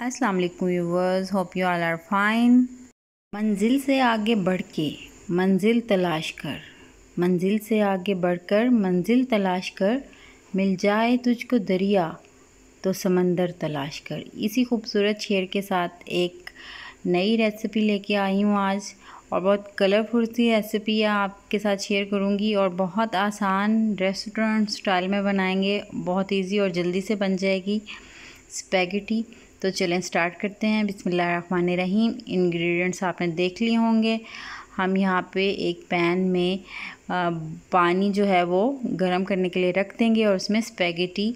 अस्सलाम वालेकुम viewers hope you all are fine मंजिल से आगे बढ़ के मंजिल तलाश कर मंजिल से आगे बढ़कर मंजिल तलाश कर मिल जाए तुझको दरिया तो समंदर तलाश कर इसी खूबसूरत शेर के साथ एक नई रेसिपी लेके आई हूँ आज और बहुत कलरफुल सी रेसिपी आपके साथ शेयर करूँगी और बहुत आसान रेस्टोरेंट स्टाइल में बनाएंगे बहुत इजी और जल्दी से बन जाएगी स्पैगेटी तो चलें स्टार्ट करते हैं बिसमिल्ल रहीम इंग्रेडिएंट्स आपने देख लिए होंगे हम यहाँ पे एक पैन में पानी जो है वो गर्म करने के लिए रख देंगे और उसमें स्पेगेटी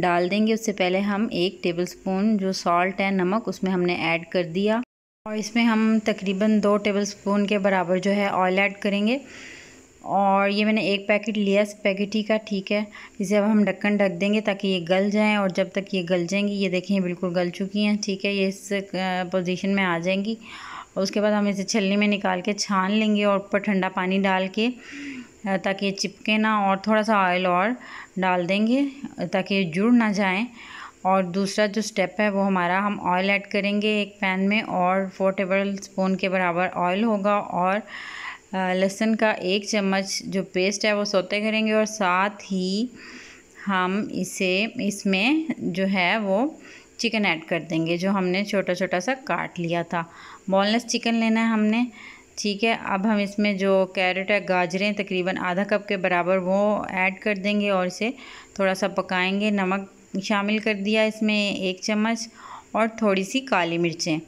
डाल देंगे उससे पहले हम एक टेबलस्पून जो सॉल्ट है नमक उसमें हमने ऐड कर दिया और इसमें हम तकरीबन दो टेबलस्पून के बराबर जो है ऑयल ऐड करेंगे और ये मैंने एक पैकेट लिया ही का ठीक है इसे अब हम ढक्कन ढक देंगे ताकि ये गल जाएं और जब तक ये गल जाएंगी ये देखें बिल्कुल गल चुकी हैं ठीक है ये इस पोजीशन में आ जाएंगी और उसके बाद हम इसे छलनी में निकाल के छान लेंगे और ऊपर ठंडा पानी डाल के ताकि ये चिपके ना और थोड़ा सा ऑयल और डाल देंगे ताकि ये जुड़ ना जाएँ और दूसरा जो स्टेप है वो हमारा हम ऑयल ऐड करेंगे एक पैन में और फोर टेबल स्पून के बराबर ऑयल होगा और लहसुन का एक चम्मच जो पेस्ट है वो सोते करेंगे और साथ ही हम इसे इसमें जो है वो चिकन ऐड कर देंगे जो हमने छोटा छोटा सा काट लिया था बोनलेस चिकन लेना है हमने ठीक है अब हम इसमें जो कैरेट है गाजरें तकरीबन आधा कप के बराबर वो ऐड कर देंगे और इसे थोड़ा सा पकाएंगे नमक शामिल कर दिया इसमें एक चम्मच और थोड़ी सी काली मिर्चें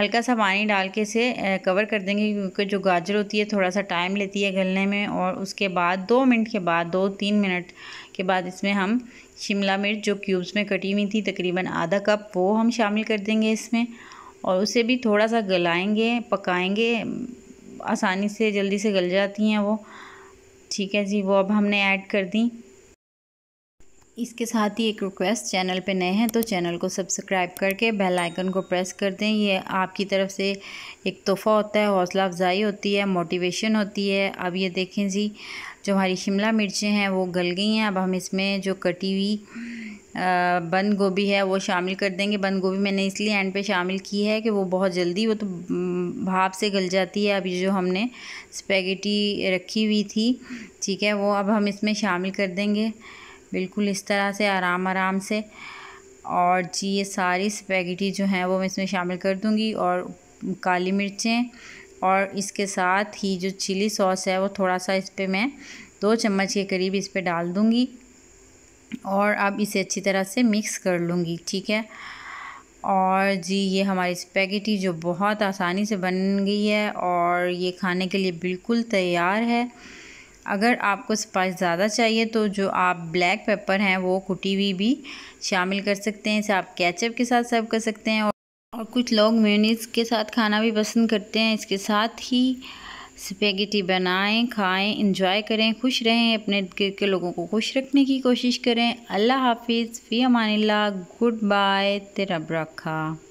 हल्का सा पानी डाल के इसे कवर कर देंगे क्योंकि जो गाजर होती है थोड़ा सा टाइम लेती है गलने में और उसके बाद दो मिनट के बाद दो तीन मिनट के बाद इसमें हम शिमला मिर्च जो क्यूब्स में कटी हुई थी तकरीबन आधा कप वो हम शामिल कर देंगे इसमें और उसे भी थोड़ा सा गलाएँगे पकाएँगे आसानी से जल्दी से गल जाती हैं वो ठीक है जी वो अब हमने ऐड कर दी इसके साथ ही एक रिक्वेस्ट चैनल पे नए हैं तो चैनल को सब्सक्राइब करके बेल आइकन को प्रेस कर दें ये आपकी तरफ से एक तोहफ़ा होता है हौसला अफजाई होती है मोटिवेशन होती है अब ये देखें जी जो हमारी शिमला मिर्चें हैं वो गल गई हैं अब हम इसमें जो कटी हुई बंद गोभी है वो शामिल कर देंगे बंद गोभी मैंने इसलिए एंड पे शामिल की है कि वो बहुत जल्दी वो तो भाप से गल जाती है अभी जो हमने स्पेगेटी रखी हुई थी ठीक है वो अब हम इसमें शामिल कर देंगे बिल्कुल इस तरह से आराम आराम से और जी ये सारी स्पैगेटी जो हैं वो मैं इसमें शामिल कर दूँगी और काली मिर्चें और इसके साथ ही जो चिली सॉस है वो थोड़ा सा इस पर मैं दो चम्मच के करीब इस पर डाल दूँगी और अब इसे अच्छी तरह से मिक्स कर लूँगी ठीक है और जी ये हमारी स्पैगेटी जो बहुत आसानी से बन गई है और ये खाने के लिए बिल्कुल तैयार है अगर आपको स्पाइस ज़्यादा चाहिए तो जो आप ब्लैक पेपर हैं वो कुटी हुई भी शामिल कर सकते हैं इसे आप कैचअप के साथ सर्व कर सकते हैं और कुछ लोग मेयोनीज़ के साथ खाना भी पसंद करते हैं इसके साथ ही स्पेगेटी बनाएं खाएं इंजॉय करें खुश रहें अपने गिर के लोगों को खुश रखने की कोशिश करें अल्लाह हाफिज़ फ़ी अमान गुड बाय तेरा रखा